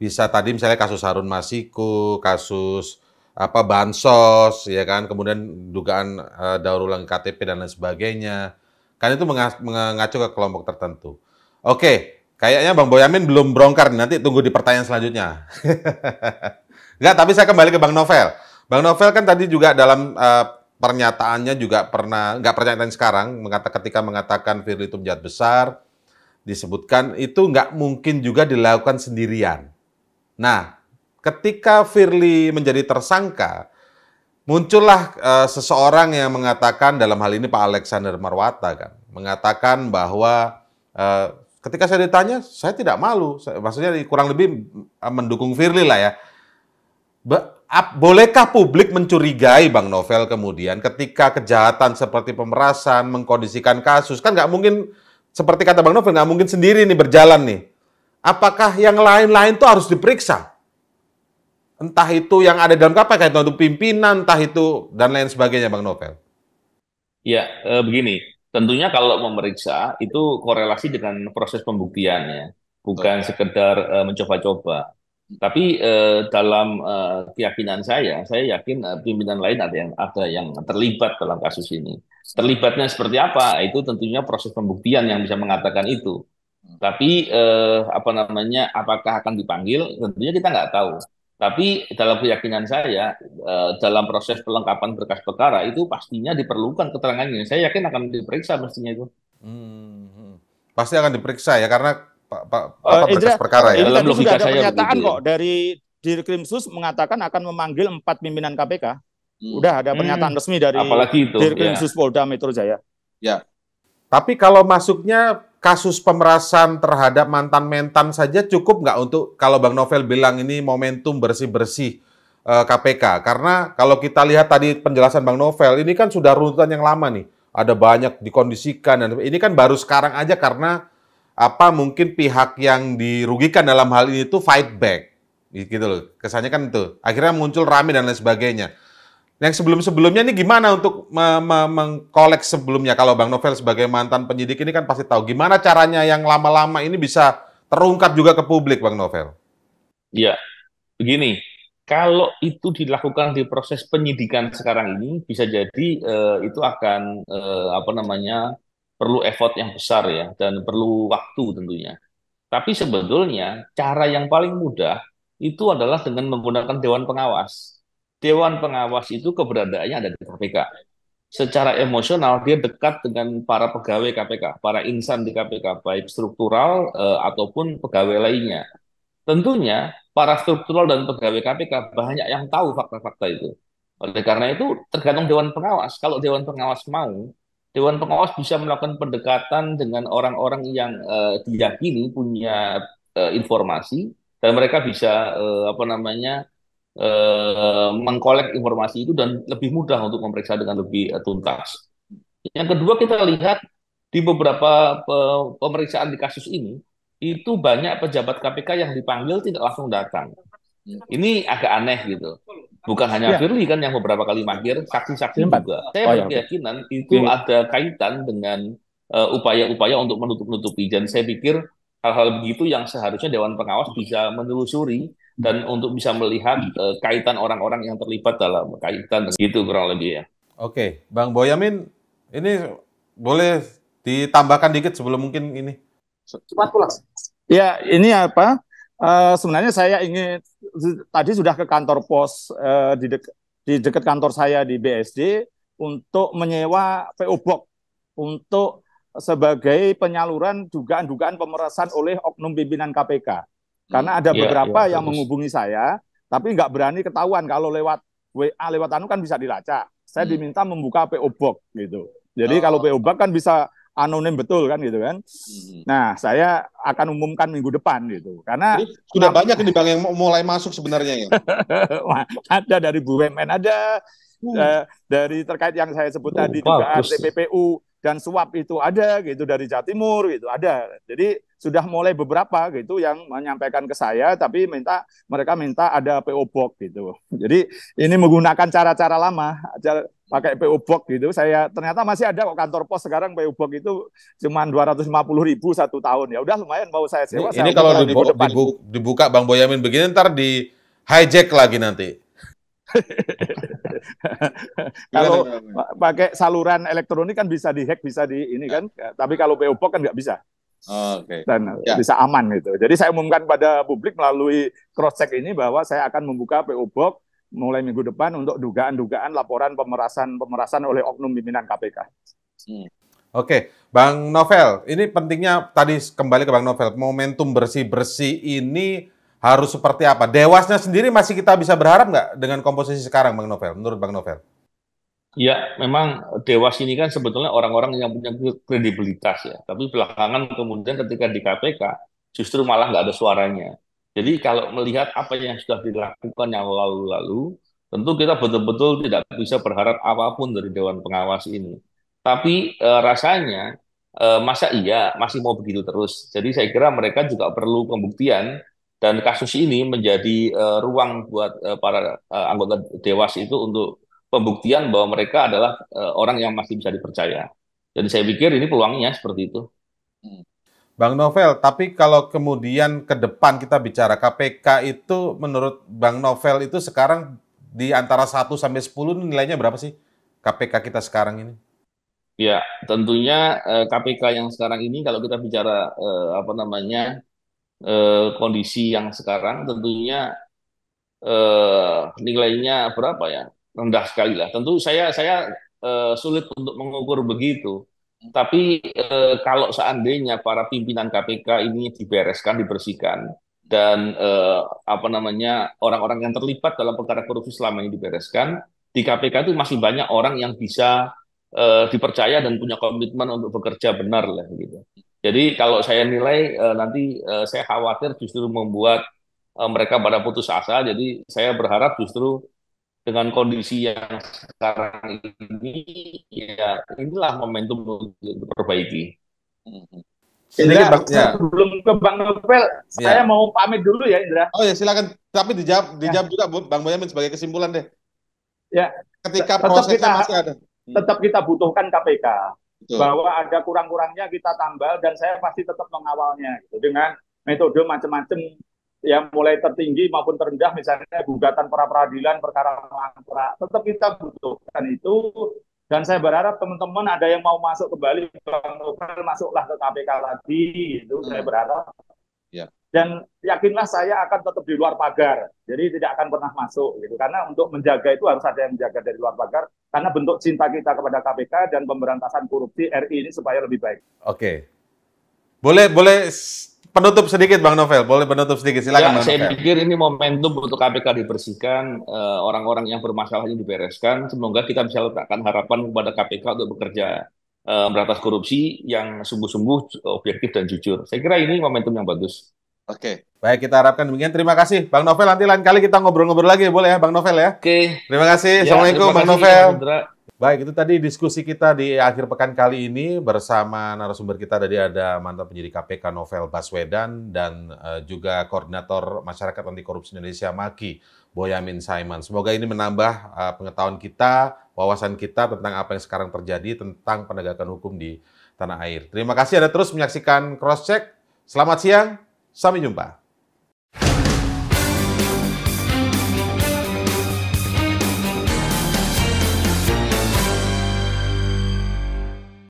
bisa tadi misalnya kasus Harun Masiku, kasus apa bansos ya kan, kemudian dugaan e, eh, daur ulang KTP dan lain sebagainya. Kan itu mengacu ke kelompok tertentu. Oke, kayaknya Bang Boyamin belum berongkar nanti tunggu di pertanyaan selanjutnya. Enggak, *laughs* tapi saya kembali ke Bang Novel. Bang Novel kan tadi juga dalam e, pernyataannya juga pernah nggak pernyataan sekarang mengatakan ketika mengatakan Firly itu penjahat besar disebutkan itu nggak mungkin juga dilakukan sendirian. Nah, ketika Firly menjadi tersangka, muncullah e, seseorang yang mengatakan dalam hal ini Pak Alexander Marwata kan, mengatakan bahwa e, ketika saya ditanya, saya tidak malu. maksudnya kurang lebih eh, mendukung Firly lah ya. Be bolehkah publik mencurigai Bang Novel kemudian ketika kejahatan seperti pemerasan mengkondisikan kasus kan nggak mungkin seperti kata Bang Novel nggak mungkin sendiri nih berjalan nih apakah yang lain-lain itu harus diperiksa? Entah itu yang ada dalam KPK, entah itu pimpinan, entah itu dan lain sebagainya, Bang Novel. Ya, e, begini. Tentunya kalau memeriksa itu korelasi dengan proses pembuktiannya, bukan Betul. sekedar e, mencoba-coba. Tapi e, dalam e, keyakinan saya, saya yakin e, pimpinan lain ada yang ada yang terlibat dalam kasus ini. Terlibatnya seperti apa? Itu tentunya proses pembuktian yang bisa mengatakan itu. Tapi eh, apa namanya, apakah akan dipanggil? Tentunya kita nggak tahu. Tapi dalam keyakinan saya, eh, dalam proses pelengkapan berkas perkara itu pastinya diperlukan keterangannya. Saya yakin akan diperiksa mestinya itu. Hmm, hmm. pasti akan diperiksa ya karena pak pak eh, apa uh, berkas perkara ya. Ini tadi sudah ada pernyataan begitu, ya. kok ya. dari Dirkrimsus mengatakan akan memanggil empat pimpinan KPK. Hmm. Udah ada pernyataan hmm. resmi dari Apalagi itu, Dirkrimsus ya. Polda Metro Jaya. Ya. Tapi kalau masuknya kasus pemerasan terhadap mantan-mentan saja cukup nggak untuk kalau Bang Novel bilang ini momentum bersih-bersih e, eh, KPK? Karena kalau kita lihat tadi penjelasan Bang Novel, ini kan sudah runtutan yang lama nih. Ada banyak dikondisikan dan ini kan baru sekarang aja karena apa mungkin pihak yang dirugikan dalam hal ini itu fight back gitu loh. Kesannya kan itu. Akhirnya muncul rame dan lain sebagainya. Yang sebelum-sebelumnya ini gimana untuk mengkolek sebelumnya? Kalau Bang Novel sebagai mantan penyidik ini kan pasti tahu gimana caranya yang lama-lama ini bisa terungkap juga ke publik, Bang Novel. Iya, begini. Kalau itu dilakukan di proses penyidikan sekarang ini, bisa jadi eh, itu akan eh, apa namanya perlu effort yang besar ya dan perlu waktu tentunya. Tapi sebetulnya cara yang paling mudah itu adalah dengan menggunakan dewan pengawas. Dewan Pengawas itu keberadaannya ada di KPK. Secara emosional dia dekat dengan para pegawai KPK, para insan di KPK, baik struktural eh, ataupun pegawai lainnya. Tentunya para struktural dan pegawai KPK banyak yang tahu fakta-fakta itu. Oleh karena itu tergantung Dewan Pengawas. Kalau Dewan Pengawas mau, Dewan Pengawas bisa melakukan pendekatan dengan orang-orang yang eh, diyakini punya eh, informasi dan mereka bisa eh, apa namanya eh, mengkolek informasi itu dan lebih mudah untuk memeriksa dengan lebih eh, tuntas. Yang kedua kita lihat di beberapa pe pemeriksaan di kasus ini itu banyak pejabat KPK yang dipanggil tidak langsung datang. Ini agak aneh gitu. Bukan hanya ya. Firly kan yang beberapa kali mangkir, saksi-saksi juga. Saya oh, ya. itu ya. ada kaitan dengan eh, upaya-upaya uh, untuk menutup-nutupi. Dan saya pikir hal-hal begitu yang seharusnya Dewan Pengawas bisa menelusuri dan untuk bisa melihat uh, kaitan orang-orang yang terlibat dalam kaitan gitu kurang lebih ya. Oke, Bang Boyamin, ini boleh ditambahkan dikit sebelum mungkin ini. Cepat pulang. Ya, ini apa? Uh, sebenarnya saya ingin tadi sudah ke kantor pos uh, di, dek, di dekat kantor saya di BSD untuk menyewa PO Box untuk sebagai penyaluran dugaan-dugaan pemerasan oleh oknum pimpinan KPK. Karena ada iya, iya, beberapa yang menghubungi saya, tapi nggak berani ketahuan kalau lewat WA lewat anu kan bisa dilacak. Saya hmm. diminta membuka PO Box gitu. Jadi oh. kalau PO Box kan bisa anonim betul kan gitu kan. Hmm. Nah, saya akan umumkan minggu depan gitu. Karena Jadi, sudah banyak di Bang yang mulai masuk sebenarnya ya. *laughs* ada dari BUMN ada uh. dari terkait yang saya sebut oh, tadi bagus. juga RTPPU dan suap itu ada gitu dari Jawa Timur, gitu ada. Jadi sudah mulai beberapa gitu yang menyampaikan ke saya tapi minta mereka minta ada PO Box gitu. Jadi ini menggunakan cara-cara lama aja pakai PO Box gitu. Saya ternyata masih ada kok kantor pos sekarang PO Box itu cuma 250 ribu satu tahun. Ya udah lumayan mau saya sewa. Ini, saya ini kalau dibu dibu dibuka Bang Boyamin begini ntar di hijack lagi nanti. *laughs* kalau pakai saluran elektronik kan bisa dihack, bisa di ini ya. kan. Tapi kalau PO Box kan nggak bisa. Oh, okay. dan ya. bisa aman gitu. Jadi saya umumkan pada publik melalui cross check ini bahwa saya akan membuka PO Box mulai minggu depan untuk dugaan-dugaan laporan pemerasan-pemerasan oleh oknum pimpinan KPK. Hmm. Oke, Bang Novel, ini pentingnya tadi kembali ke Bang Novel, momentum bersih-bersih ini harus seperti apa? Dewasnya sendiri masih kita bisa berharap nggak dengan komposisi sekarang, Bang Novel? Menurut Bang Novel? Ya, memang Dewas ini kan sebetulnya orang-orang yang punya kredibilitas ya. Tapi belakangan kemudian ketika di KPK, justru malah nggak ada suaranya. Jadi kalau melihat apa yang sudah dilakukan yang lalu-lalu, tentu kita betul-betul tidak bisa berharap apapun dari Dewan Pengawas ini. Tapi e, rasanya, e, masa iya masih mau begitu terus? Jadi saya kira mereka juga perlu pembuktian dan kasus ini menjadi uh, ruang buat uh, para uh, anggota Dewas itu untuk pembuktian bahwa mereka adalah uh, orang yang masih bisa dipercaya. Jadi saya pikir ini peluangnya seperti itu. Bang Novel, tapi kalau kemudian ke depan kita bicara KPK itu menurut Bang Novel itu sekarang di antara 1 sampai 10 nilainya berapa sih KPK kita sekarang ini? Ya, tentunya eh, KPK yang sekarang ini kalau kita bicara eh, apa namanya eh, kondisi yang sekarang tentunya eh, nilainya berapa ya rendah sekali lah. Tentu saya saya eh, sulit untuk mengukur begitu. Tapi eh, kalau seandainya para pimpinan KPK ini dibereskan, dibersihkan, dan eh, apa namanya orang-orang yang terlibat dalam perkara korupsi selama ini dibereskan, di KPK itu masih banyak orang yang bisa uh, dipercaya dan punya komitmen untuk bekerja benar lah gitu. Jadi kalau saya nilai eh, nanti eh, saya khawatir justru membuat eh, mereka pada putus asa. Jadi saya berharap justru dengan kondisi yang sekarang ini ya inilah momentum untuk diperbaiki. Indra, ya. belum ke Bang Novel, ya. saya mau pamit dulu ya Indra. Oh ya silakan, tapi dijawab ya. dijawab ya. juga Bang Boyamin sebagai kesimpulan deh. Ya. Ketika tetap kita, masih ada. Tetap kita butuhkan KPK Betul. bahwa ada kurang-kurangnya kita tambal dan saya pasti tetap mengawalnya gitu dengan metode macam-macam yang mulai tertinggi maupun terendah misalnya gugatan pra peradilan perkara mangkrak tetap kita butuhkan itu dan saya berharap teman-teman ada yang mau masuk kembali Bang Novel masuklah ke KPK lagi itu hmm. saya berharap ya dan yakinlah saya akan tetap di luar pagar. Jadi tidak akan pernah masuk gitu. Karena untuk menjaga itu harus ada yang menjaga dari luar pagar karena bentuk cinta kita kepada KPK dan pemberantasan korupsi RI ini supaya lebih baik. Oke. Boleh boleh penutup sedikit Bang Novel, boleh penutup sedikit silakan. Ya, Bang saya Novel. pikir ini momentum untuk KPK dibersihkan, eh, orang-orang yang bermasalah ini dibereskan. Semoga kita bisa letakkan harapan kepada KPK untuk bekerja Meratas eh, korupsi yang sungguh-sungguh objektif dan jujur. Saya kira ini momentum yang bagus. Oke. Okay. Baik, kita harapkan demikian. Terima kasih, Bang Novel. Nanti lain kali kita ngobrol-ngobrol lagi, boleh ya, Bang Novel ya? Oke. Okay. Terima kasih. Ya, Assalamualaikum, terima Bang kasih, Novel. Ya, Baik, itu tadi diskusi kita di akhir pekan kali ini bersama narasumber kita tadi ada mantan penyidik KPK Novel Baswedan dan eh, juga koordinator Masyarakat Anti Korupsi Indonesia Maki Boyamin Saiman. Semoga ini menambah eh, pengetahuan kita, wawasan kita tentang apa yang sekarang terjadi tentang penegakan hukum di tanah air. Terima kasih Anda terus menyaksikan Cross Check. Selamat siang. Sa jumpa.